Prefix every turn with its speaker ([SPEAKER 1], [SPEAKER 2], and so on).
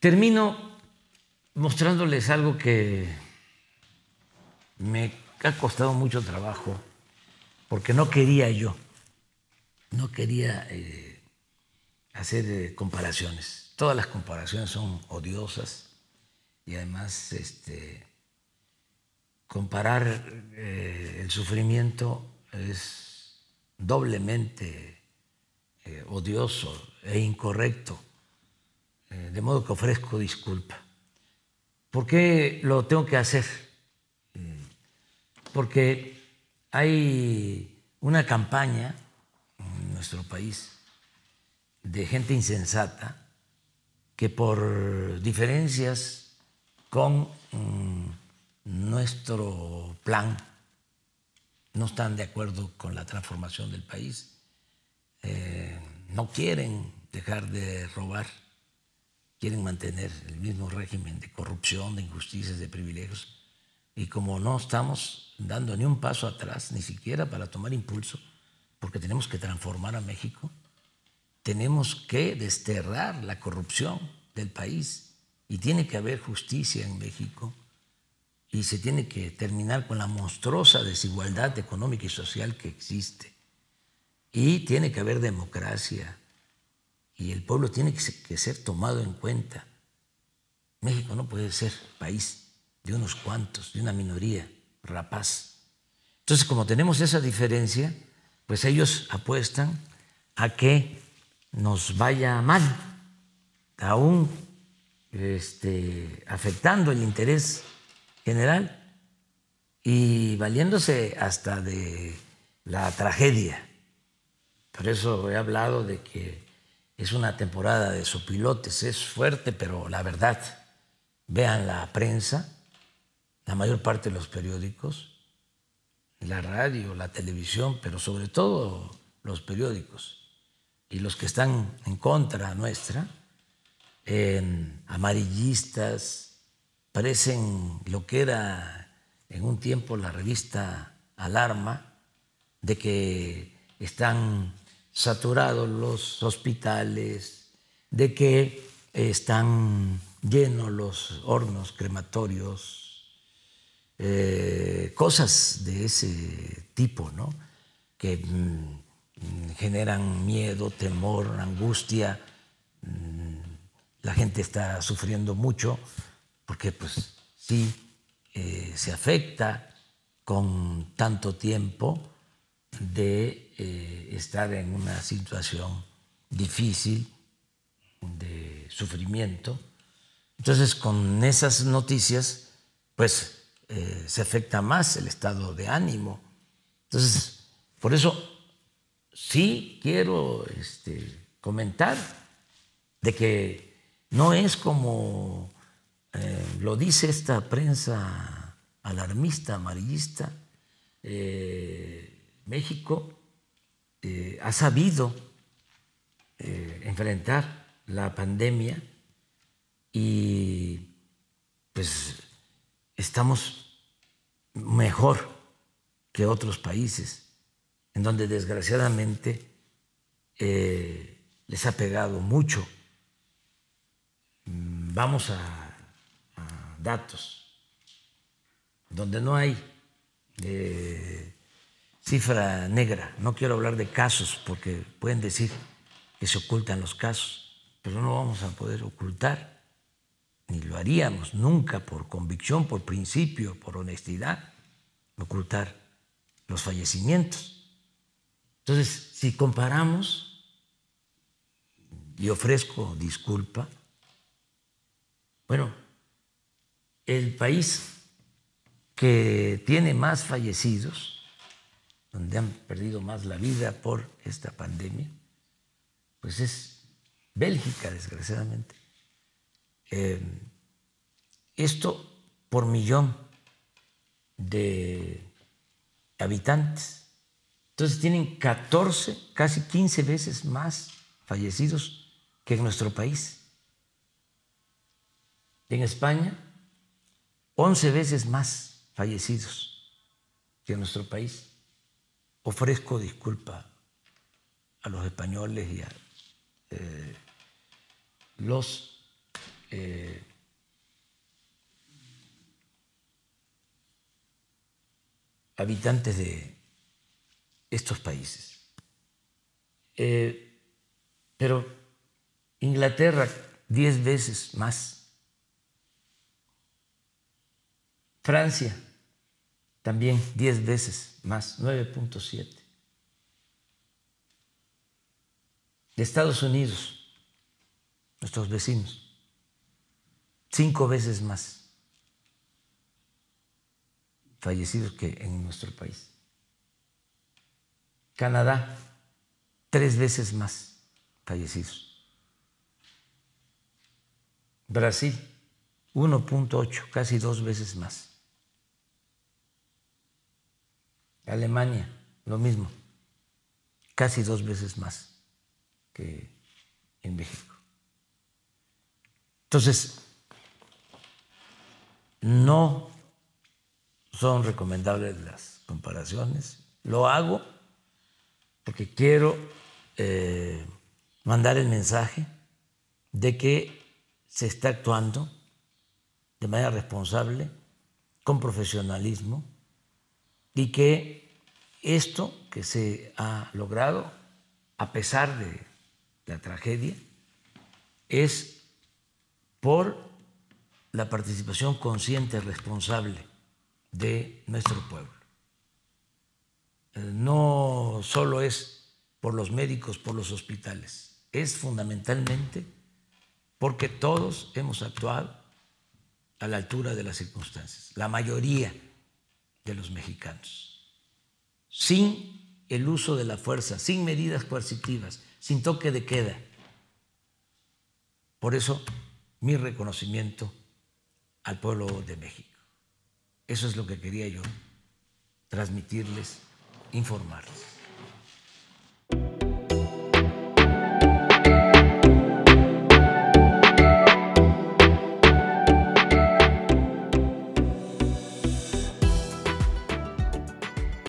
[SPEAKER 1] Termino mostrándoles algo que me ha costado mucho trabajo, porque no quería yo, no quería eh, hacer eh, comparaciones. Todas las comparaciones son odiosas y además este, comparar eh, el sufrimiento es doblemente odioso e incorrecto eh, de modo que ofrezco disculpa. ¿Por qué lo tengo que hacer? Mm. Porque hay una campaña en nuestro país de gente insensata que por diferencias con mm, nuestro plan no están de acuerdo con la transformación del país, eh, no quieren dejar de robar quieren mantener el mismo régimen de corrupción, de injusticias, de privilegios. Y como no estamos dando ni un paso atrás, ni siquiera para tomar impulso, porque tenemos que transformar a México, tenemos que desterrar la corrupción del país y tiene que haber justicia en México y se tiene que terminar con la monstruosa desigualdad económica y social que existe. Y tiene que haber democracia y el pueblo tiene que ser tomado en cuenta. México no puede ser país de unos cuantos, de una minoría rapaz. Entonces, como tenemos esa diferencia, pues ellos apuestan a que nos vaya mal, aún este, afectando el interés general y valiéndose hasta de la tragedia. Por eso he hablado de que es una temporada de sopilotes, es fuerte, pero la verdad, vean la prensa, la mayor parte de los periódicos, la radio, la televisión, pero sobre todo los periódicos y los que están en contra nuestra, amarillistas, parecen lo que era en un tiempo la revista Alarma, de que están saturados los hospitales, de que eh, están llenos los hornos crematorios, eh, cosas de ese tipo, ¿no? Que mm, generan miedo, temor, angustia. Mm, la gente está sufriendo mucho porque, pues, sí, eh, se afecta con tanto tiempo de eh, estar en una situación difícil, de sufrimiento. Entonces, con esas noticias, pues eh, se afecta más el estado de ánimo. Entonces, por eso sí quiero este, comentar de que no es como eh, lo dice esta prensa alarmista, amarillista, México eh, ha sabido eh, enfrentar la pandemia y pues estamos mejor que otros países, en donde desgraciadamente eh, les ha pegado mucho. Mm, vamos a, datos, donde no hay cifra negra. No quiero hablar de casos porque pueden decir que se ocultan los casos, pero no vamos a poder ocultar, ni lo haríamos nunca por convicción, por principio, por honestidad, ocultar los fallecimientos. Entonces, si comparamos, y ofrezco disculpa, bueno, el país que tiene más fallecidos, donde han perdido más la vida por esta pandemia, pues es Bélgica, desgraciadamente. Em, esto por millón de habitantes. Entonces tienen 14, casi 15 veces más fallecidos que en nuestro país. En España, 11 veces más fallecidos que en nuestro país ofrezco disculpa a los españoles y a eh, los eh, habitantes de estos países. Eh, pero Inglaterra diez veces más, Francia también 10 veces más, 9.7. De Estados Unidos, nuestros vecinos, cinco veces más fallecidos que en nuestro país. Canadá, tres veces más fallecidos. Brasil, 1.8, casi dos veces más. Alemania, lo mismo, casi dos veces más que en México. Entonces, no son recomendables las comparaciones. Lo hago porque quiero eh, mandar el mensaje de que se está actuando de manera responsable, con profesionalismo, y que esto que se ha logrado, a pesar de la tragedia, es por la participación consciente, y responsable de nuestro pueblo. Eh, no solo es por los médicos, por los hospitales, es fundamentalmente porque todos hemos actuado a la altura de las circunstancias, la mayoría los mexicanos. Sin el uso de la fuerza, sin medidas coercitivas, sin toque de queda. Por eso, mi reconocimiento al pueblo de México. Eso es lo que quería yo transmitirles, informarles.